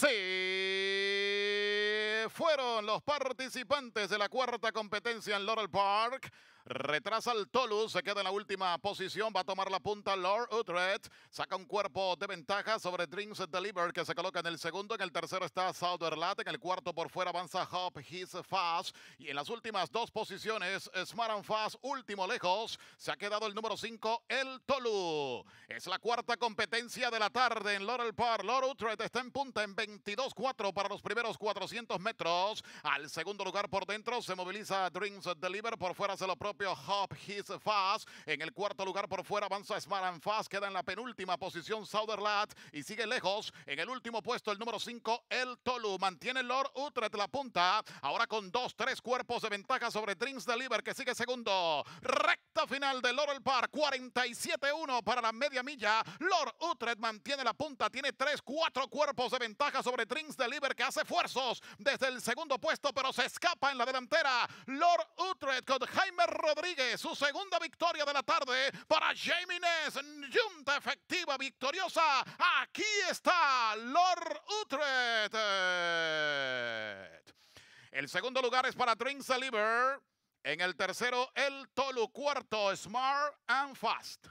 Sí, fueron los participantes de la cuarta competencia en Laurel Park. Retrasa el Tolu, se queda en la última posición, va a tomar la punta Lord Utrecht, saca un cuerpo de ventaja sobre Dreams Deliver que se coloca en el segundo, en el tercero está Southerlat, en el cuarto por fuera avanza Hop His Fast y en las últimas dos posiciones Smart and Fast, último lejos, se ha quedado el número 5, el Tolu. Es la cuarta competencia de la tarde en Laurel Park. Lord Utrecht está en punta en 22-4 para los primeros 400 metros. Al segundo lugar por dentro se moviliza Dreams Deliver, por fuera se lo propone Hop His Fast. En el cuarto lugar por fuera avanza Smart and Fast. Queda en la penúltima posición Sauderlat y sigue lejos. En el último puesto el número 5, El Tolu. Mantiene Lord Utrecht la punta. Ahora con dos, tres cuerpos de ventaja sobre Drinks Deliver que sigue segundo. Recta final de Laurel Park. 47-1 para la media milla. Lord Utrecht mantiene la punta. Tiene tres, cuatro cuerpos de ventaja sobre Dreams Deliver que hace esfuerzos desde el segundo puesto pero se escapa en la delantera. Lord Utrecht con Jaime Rodríguez, su segunda victoria de la tarde para Jamie Ness, Junta efectiva victoriosa. Aquí está Lord Utrecht. El segundo lugar es para Drinks Saliver En el tercero, el Tolu. Cuarto, Smart and Fast.